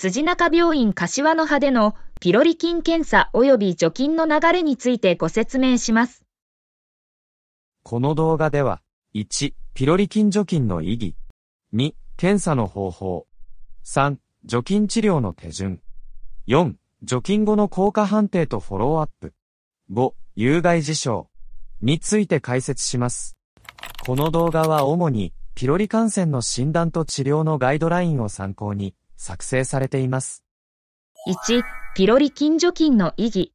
辻中病院柏の葉でのピロリ菌検査及び除菌の流れについてご説明します。この動画では、1、ピロリ菌除菌の意義。2、検査の方法。3、除菌治療の手順。4、除菌後の効果判定とフォローアップ。5、有害事象。について解説します。この動画は主に、ピロリ感染の診断と治療のガイドラインを参考に、作成されています。1、ピロリ菌除菌の意義。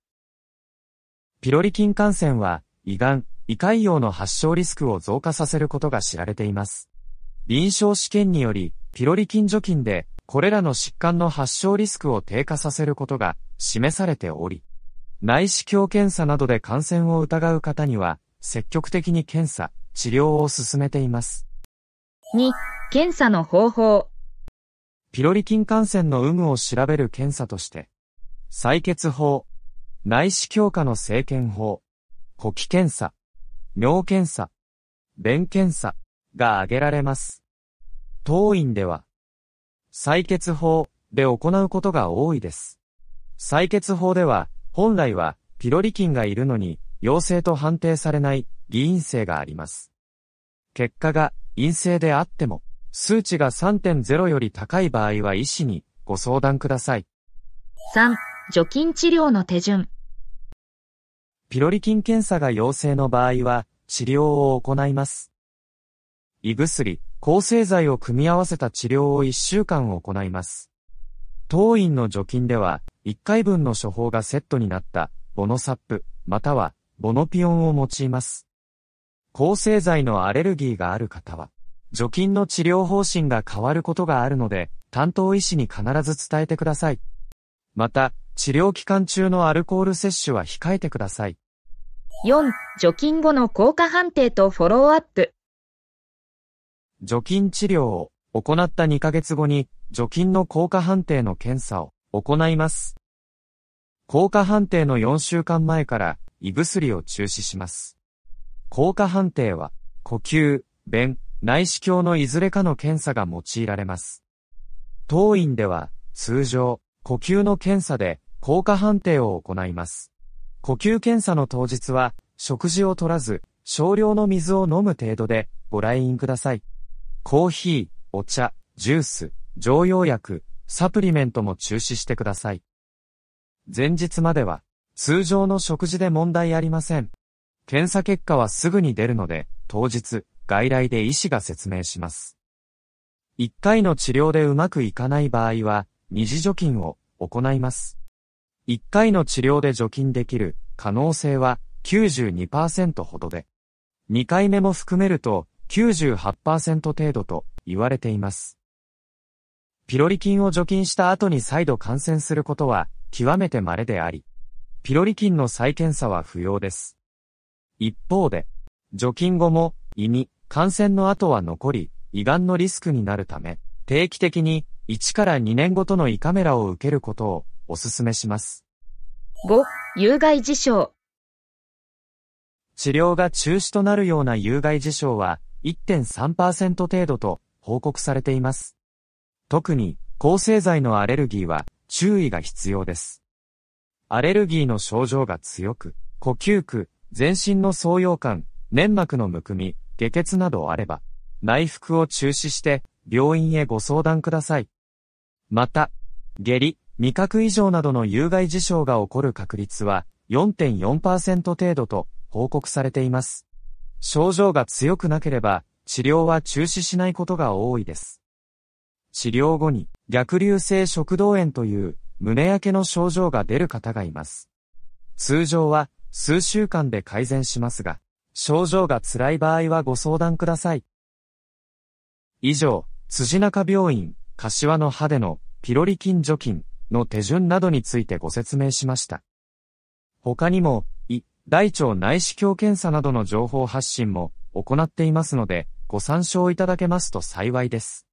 ピロリ菌感染は、胃がん、胃潰瘍の発症リスクを増加させることが知られています。臨床試験により、ピロリ菌除菌で、これらの疾患の発症リスクを低下させることが示されており、内視鏡検査などで感染を疑う方には、積極的に検査、治療を進めています。2、検査の方法。ピロリ菌感染の有無を調べる検査として、採血法、内視強化の生検法、呼気検査、尿検査、便検査が挙げられます。当院では、採血法で行うことが多いです。採血法では、本来はピロリ菌がいるのに陽性と判定されない偽陰性があります。結果が陰性であっても、数値が3.0より高い場合は医師にご相談ください。3、除菌治療の手順。ピロリ菌検査が陽性の場合は、治療を行います。胃薬、抗生剤を組み合わせた治療を1週間行います。当院の除菌では、1回分の処方がセットになった、ボノサップ、または、ボノピオンを用います。抗生剤のアレルギーがある方は、除菌の治療方針が変わることがあるので、担当医師に必ず伝えてください。また、治療期間中のアルコール摂取は控えてください。4、除菌後の効果判定とフォローアップ。除菌治療を行った2ヶ月後に、除菌の効果判定の検査を行います。効果判定の4週間前から、胃薬を中止します。効果判定は、呼吸、便、内視鏡のいずれかの検査が用いられます。当院では、通常、呼吸の検査で効果判定を行います。呼吸検査の当日は、食事を取らず、少量の水を飲む程度でご来院ください。コーヒー、お茶、ジュース、常用薬、サプリメントも中止してください。前日までは、通常の食事で問題ありません。検査結果はすぐに出るので、当日、外来で医師が説明します。1回の治療でうまくいかない場合は、二次除菌を行います。1回の治療で除菌できる可能性は92%ほどで、2回目も含めると98%程度と言われています。ピロリ菌を除菌した後に再度感染することは極めて稀であり、ピロリ菌の再検査は不要です。一方で、除菌後も胃に感染の後は残り、胃がんのリスクになるため、定期的に1から2年ごとの胃カメラを受けることをお勧めします。5、有害事象。治療が中止となるような有害事象は1.3%程度と報告されています。特に抗生剤のアレルギーは注意が必要です。アレルギーの症状が強く、呼吸苦、全身の創用感、粘膜のむくみ、下血などあれば、内服を中止して、病院へご相談ください。また、下痢、味覚異常などの有害事象が起こる確率は4.4%程度と報告されています。症状が強くなければ、治療は中止しないことが多いです。治療後に逆流性食道炎という胸焼けの症状が出る方がいます。通常は数週間で改善しますが、症状が辛い場合はご相談ください。以上、辻中病院、柏の歯でのピロリ菌除菌の手順などについてご説明しました。他にも、胃、大腸内視鏡検査などの情報発信も行っていますので、ご参照いただけますと幸いです。